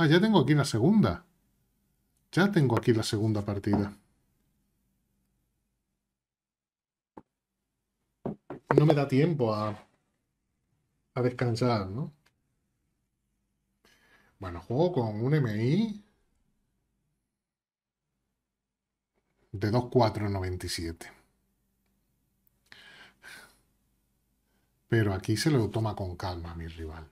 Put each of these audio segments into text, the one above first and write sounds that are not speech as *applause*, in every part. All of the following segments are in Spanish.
Ah, ya tengo aquí la segunda. Ya tengo aquí la segunda partida. No me da tiempo a, descansar, ¿no? Bueno, juego con un MI de 2.497. Pero aquí se lo toma con calma mi rival.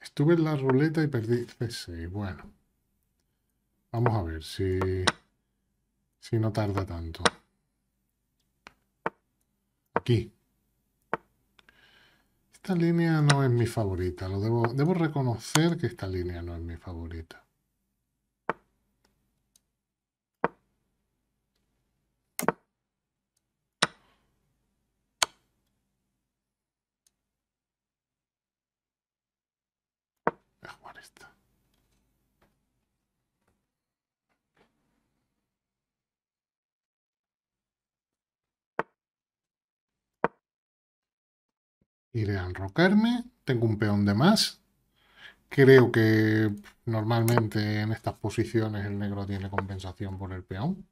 Estuve en la ruleta y perdí pues sí, Bueno. Vamos a ver si, si no tarda tanto. Aquí. Esta línea no es mi favorita. Lo debo, debo reconocer que esta línea no es mi favorita. Iré a enrocarme. Tengo un peón de más. Creo que normalmente en estas posiciones el negro tiene compensación por el peón.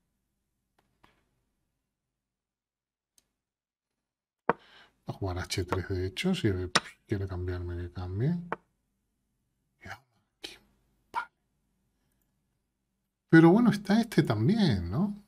a jugar H3 de hecho, si quiere cambiarme que cambie. Pero bueno, está este también, ¿no?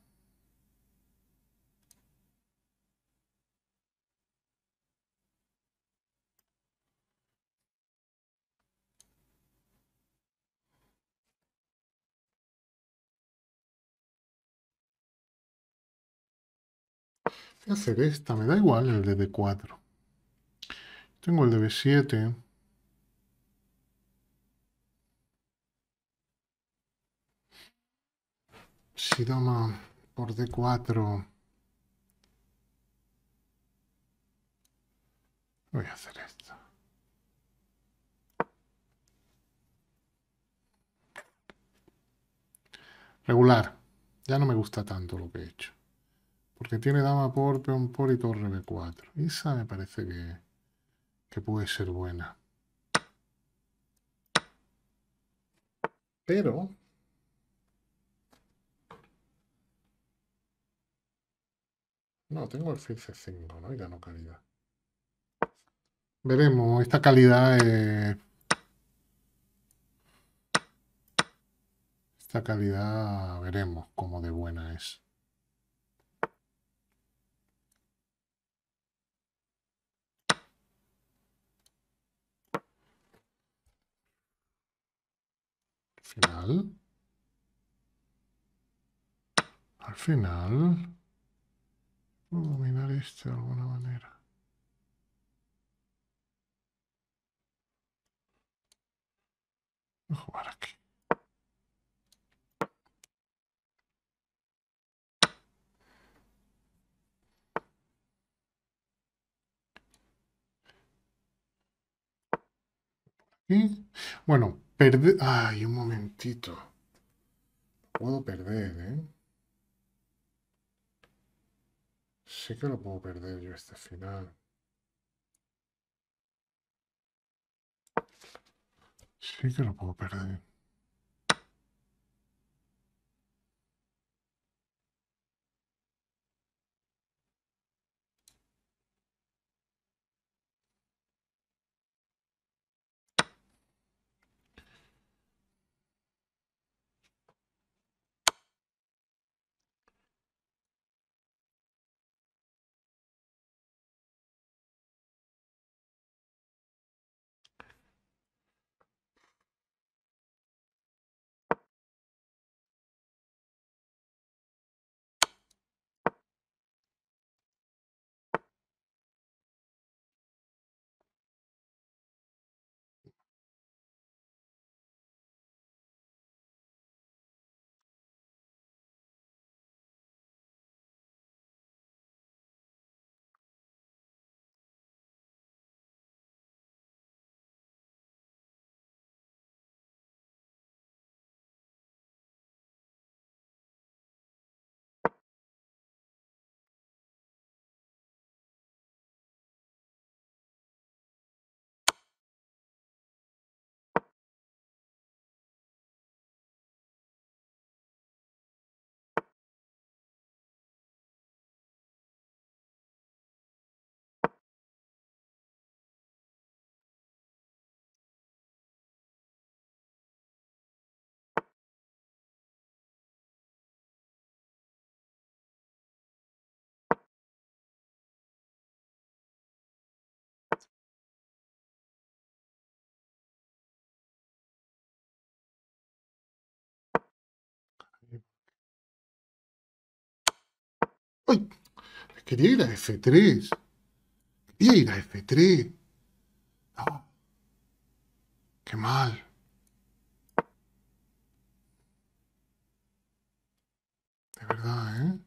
Voy hacer esta, me da igual el de D4. Tengo el de B7. si dama por d4 voy a hacer esto regular ya no me gusta tanto lo que he hecho porque tiene dama por peón por y torre b4 y esa me parece que, que puede ser buena pero No, tengo el 15-5, ¿no? ya no calidad. Veremos, esta calidad... Esta calidad veremos cómo de buena es. Al final. Al final de alguna manera. Voy a jugar aquí. Y, bueno, perder... Ay, un momentito. Puedo perder, ¿eh? Sí que lo puedo perder yo este final. Sí que lo puedo perder. ¡Uy! quería ir a F3. Quería ir a F3. No. Ah, qué mal. De verdad, ¿eh?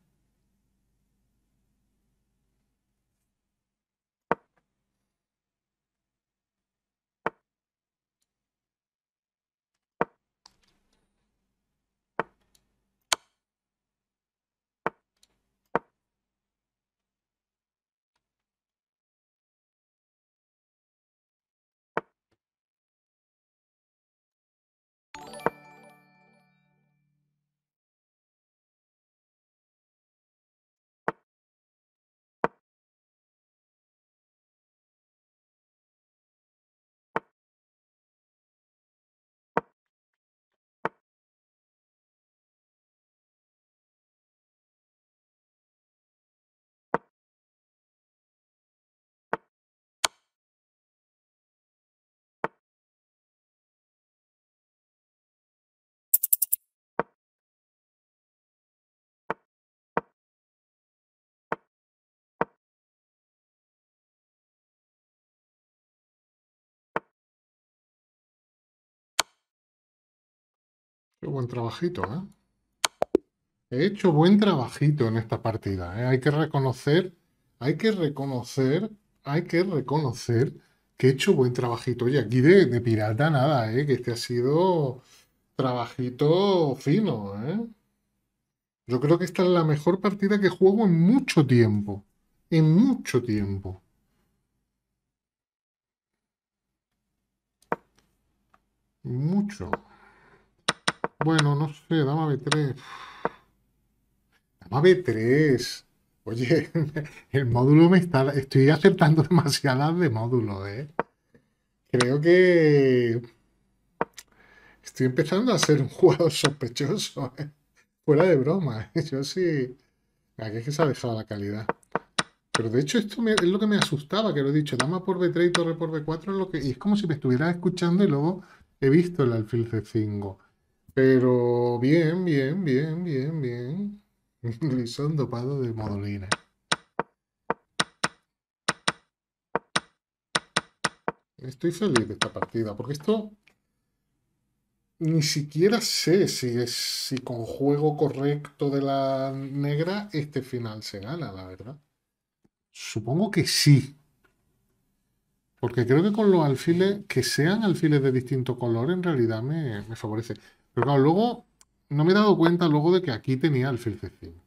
buen trabajito, ¿eh? He hecho buen trabajito en esta partida, ¿eh? Hay que reconocer, hay que reconocer, hay que reconocer que he hecho buen trabajito. Oye, aquí de, de pirata nada, ¿eh? Que este ha sido trabajito fino, ¿eh? Yo creo que esta es la mejor partida que juego en mucho tiempo. En mucho tiempo. Mucho. Bueno, no sé, dama B3. Dama B3. Oye, *laughs* el módulo me está... Estoy aceptando *laughs* demasiadas de módulo, ¿eh? Creo que... Estoy empezando a ser un *laughs* juego sospechoso, ¿eh? Fuera de broma, ¿eh? Yo sí... es que se ha dejado la calidad. Pero de hecho esto es lo que me asustaba, que lo he dicho, dama por B3 y torre por B4 es lo que... Y es como si me estuviera escuchando y luego he visto el alfil C5. Pero bien, bien, bien, bien, bien. *laughs* Lisón dopado de modulina. Estoy feliz de esta partida, porque esto ni siquiera sé si, es, si con juego correcto de la negra este final se gana, la verdad. Supongo que sí. Porque creo que con los alfiles, que sean alfiles de distinto color, en realidad me, me favorece. Pero claro, luego no me he dado cuenta luego de que aquí tenía el filce 5.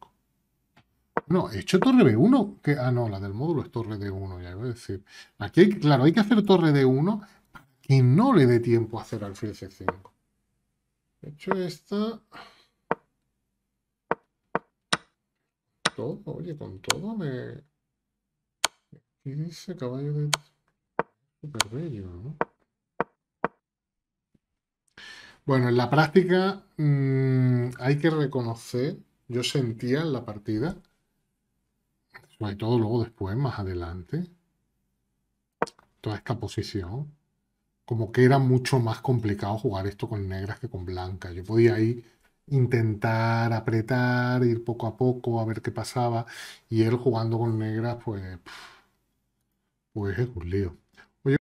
No, he hecho torre B1. ah, no, la del módulo es torre D1, ya iba decir. Aquí, hay, claro, hay que hacer torre D1 para que no le dé tiempo a hacer al c 5. He hecho esta... Todo, oye, con todo me... Aquí dice caballo de... Súper bello, ¿no? Bueno, en la práctica mm, hay que reconocer, yo sentía en la partida, y todo luego después, más adelante, toda esta posición, como que era mucho más complicado jugar esto con negras que con blancas. Yo podía ir intentar apretar, ir poco a poco a ver qué pasaba, y él jugando con negras, pues, pues es un lío.